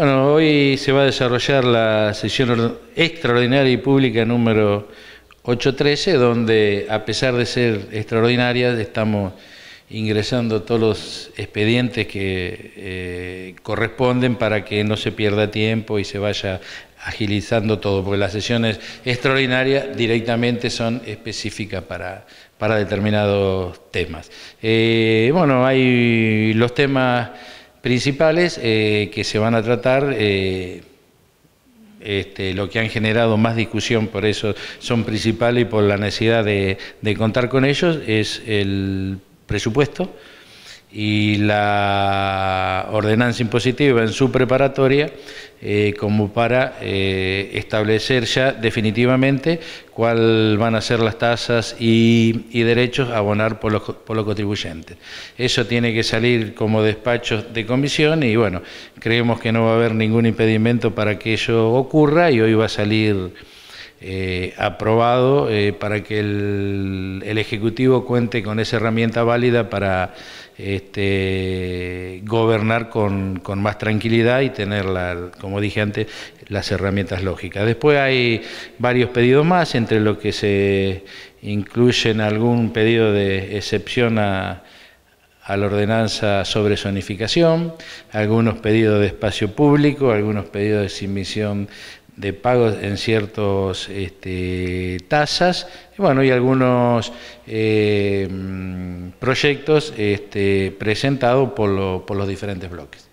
Bueno, hoy se va a desarrollar la sesión extraordinaria y pública número 813, donde a pesar de ser extraordinaria, estamos ingresando todos los expedientes que eh, corresponden para que no se pierda tiempo y se vaya agilizando todo, porque las sesiones extraordinarias directamente son específicas para, para determinados temas. Eh, bueno, hay los temas principales eh, que se van a tratar. Eh, este, lo que han generado más discusión, por eso son principales y por la necesidad de, de contar con ellos, es el presupuesto, y la ordenanza impositiva en su preparatoria eh, como para eh, establecer ya definitivamente cuáles van a ser las tasas y, derechos a abonar por los, por los, contribuyentes. Eso tiene que salir como despachos de comisión y bueno, creemos que no va a haber ningún impedimento para que eso ocurra y hoy va a salir eh, aprobado eh, para que el, Ejecutivo cuente con esa herramienta válida para este, gobernar con, más tranquilidad y tener, como dije antes, las herramientas lógicas. Después hay varios pedidos más, entre los que se incluyen algún pedido de excepción a, la ordenanza sobre zonificación, algunos pedidos de espacio público, algunos pedidos de simisión de pagos en ciertas este, tasas. Y bueno, y algunos eh, mm, proyectos este, presentados por los diferentes bloques.